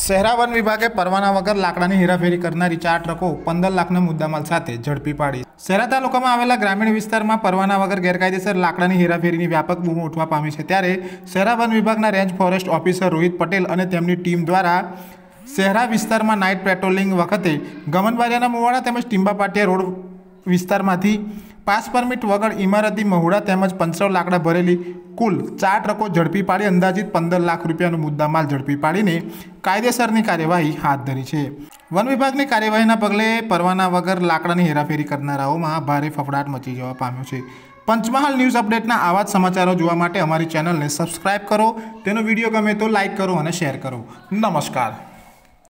Shehera one વિભાગે પરવાના વગર લાકડાની હેરાફેરી કરનારી ચાર ટ્રકો પંદર લાખના મુદ્દામાલ સાથે ઝડપી પાડી શહેરા તાલુકામાં આવેલા ગ્રામીણ વિસ્તારમાં પરવાના વગર ગેરકાયદેસર લાકડાની હેરાફેરીની વ્યાપક બૂમ ઉઠવા પામી છે ત્યારે શહેરા વન વિભાગના range forest officer Rohit Patel અને તેમની ટીમ દ્વારા શહેરા વિસ્તારમાં નાઇટ પેટ્રોલિંગ વખતે ગમનબારિયાના મુવાડા તેમજ ટીંબાપાટિયા રોડ વિસ્તારમાંથી પાસ પરમિટ વગર ઇમારતી મહુડા તેમજ પંચાવ લાકડા ભરેલી કુલ ચાર ટ્રકો ઝડપી પાડી અંદાજિત પંદર લાખ રૂપિયાનો મુદ્દામાલ ઝડપી પાડીને કાયદેસરની કાર્યવાહી હાથ ધરી છે વન વિભાગની કાર્યવાહીના પગલે પરવાના વગર લાકડાની હેરાફેરી કરનારાઓમાં ભારે ફફડાટ મચી જવા પામ્યો છે પંચમહાલ ન્યૂઝ અપડેટના આવા જ સમાચારો જોવા માટે અમારી ચેનલને સબસ્ક્રાઇબ કરો તેનો વિડીયો ગમે તો લાઇક કરો અને શેર કરો નમસ્કાર